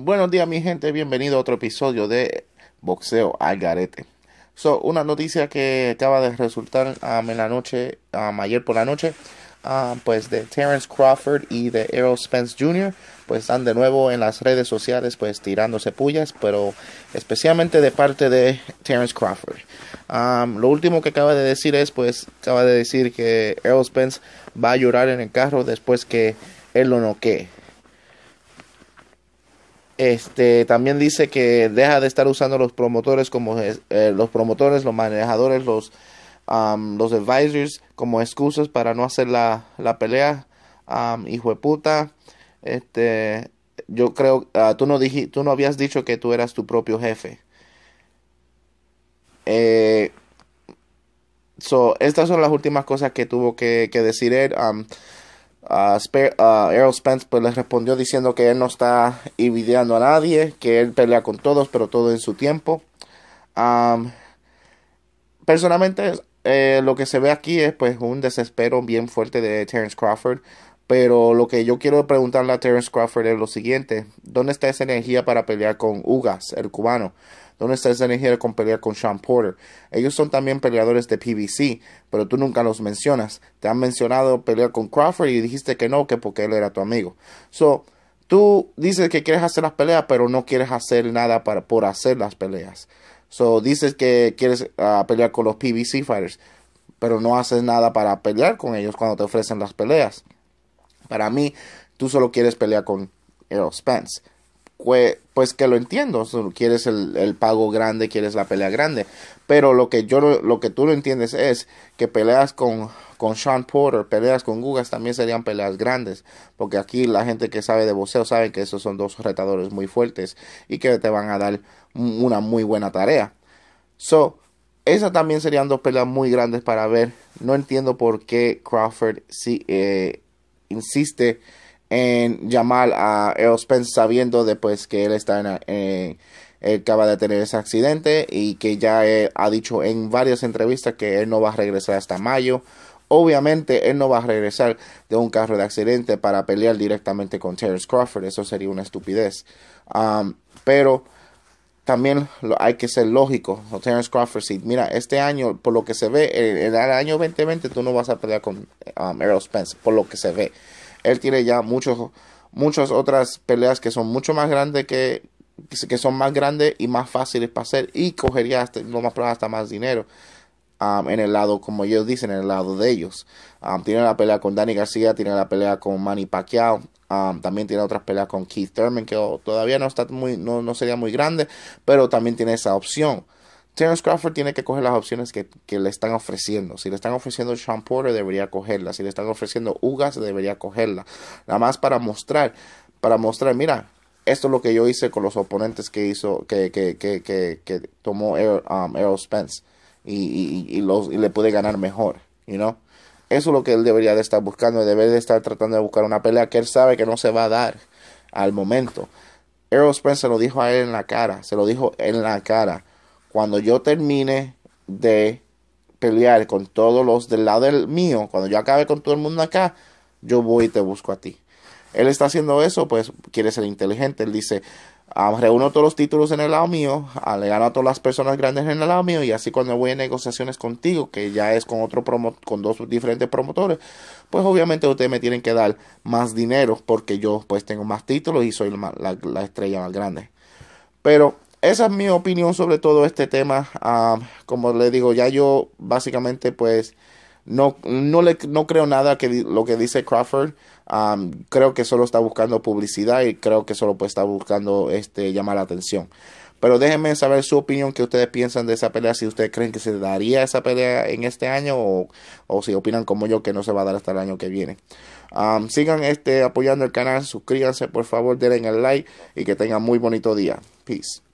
Buenos días, mi gente. Bienvenido a otro episodio de Boxeo al Garete. So, una noticia que acaba de resultar um, en la noche, um, ayer por la noche, um, pues de Terence Crawford y de Errol Spence Jr., pues están de nuevo en las redes sociales, pues tirándose pullas, pero especialmente de parte de Terence Crawford. lo último que acaba de decir es, pues, acaba de decir que Errol Spence va a llorar en el carro después que él lo noquee. Este, también dice que deja de estar usando los promotores como eh, los promotores, los manejadores, los, um, los advisors como excusas para no hacer la, la pelea. Um, hijo de puta. Este, yo creo, ah, tú, no dijiste tú no habías dicho que tú eras tu propio jefe. Eh, so, estas son las últimas cosas que tuvo que, que decir él. Um, a Spence pues le respondió diciendo que él no está envidiando a nadie, que él pelea con todos, pero todo en su tiempo. personalmente eh, lo que se ve aquí es pues un desespero bien fuerte de Terence Crawford, pero lo que yo quiero preguntarle a Terence Crawford es lo siguiente, ¿dónde está esa energía para pelear con Ugas, el cubano? ¿Dónde está esa con pelear con Sean Porter? Ellos son también peleadores de PBC, pero tú nunca los mencionas. Te han mencionado pelear con Crawford y dijiste que no, que porque él era tu amigo. So, tú dices que quieres hacer las peleas, pero no quieres hacer nada para, por hacer las peleas. So, dices que quieres ah, pelear con los PBC fighters, pero no haces nada para pelear con ellos cuando te ofrecen las peleas. Para mí, tú solo quieres pelear con Errol Spence pues que lo entiendo. Quieres el, pago grande, quieres la pelea grande. Pero lo que yo lo que tú no entiendes es que peleas con, con Sean Porter, peleas con Gugas también serían peleas grandes. Porque aquí la gente que sabe de boxeo sabe que esos son dos retadores muy fuertes y que te van a dar una muy buena tarea. So, esas también serían dos peleas muy grandes para ver. No entiendo por qué Crawford si eh, insiste en llamar a Earl Spence sabiendo después que él está en, eh, acaba de tener ese accidente y que ya ha dicho en varias entrevistas que él no va a regresar hasta mayo. Obviamente él no va a regresar de un carro de accidente para pelear directamente con Terence Crawford, eso sería una estupidez. Um, pero también hay que ser lógico. Terence Crawford, si mira, este año, por lo que se ve, en, el año 2020 tú no vas a pelear con um, Errol Spence, por lo que se ve él tiene ya muchos, muchas otras peleas que son mucho más grandes que, que son más grandes y más fáciles para hacer y cogería hasta, lo más probable hasta más dinero um, en el lado como ellos dicen en el lado de ellos um, tiene la pelea con Danny García tiene la pelea con Manny Pacquiao um, también tiene otras peleas con Keith Thurman que todavía no está muy no, no sería muy grande pero también tiene esa opción Terence Crawford tiene que coger las opciones que, le están ofreciendo. Si le están ofreciendo Sean Porter, debería cogerla. Si le están ofreciendo Ugas, debería cogerla. Nada más para mostrar, para mostrar, mira, esto es lo que yo hice con los oponentes que hizo, que, que, que, que tomó um, Errol Spence. Y, y, y, le pude ganar mejor, Eso es lo que él debería de estar buscando. Debería de estar tratando de buscar una pelea que él sabe que no se va a dar al momento. Errol Spence se lo dijo a él en la cara. Se lo dijo en la cara cuando yo termine de pelear con todos los del lado mío, cuando yo acabe con todo el mundo acá, yo voy y te busco a ti. Él está haciendo eso, pues quiere ser inteligente. Él dice, ah, reúno todos los títulos en el lado mío, ah, le gano a todas las personas grandes en el lado mío y así cuando voy a negociaciones contigo, que ya es con otro promo con dos diferentes promotores, pues obviamente ustedes me tienen que dar más dinero porque yo pues tengo más títulos y soy la estrella más grande. Pero esa es mi opinión sobre todo este tema. Ah, como le digo, ya yo básicamente pues no, no, le, no creo nada que lo que dice Crawford. Ah, creo que solo está buscando publicidad y creo que solo pues, está buscando este, llamar la atención. Pero déjenme saber su opinión, que ustedes piensan de esa pelea, si ustedes creen que se daría esa pelea en este año o, o si opinan como yo que no se va a dar hasta el año que viene. Ah, sigan este, apoyando el canal, suscríbanse por favor, denle el like y que tengan muy bonito día. Peace.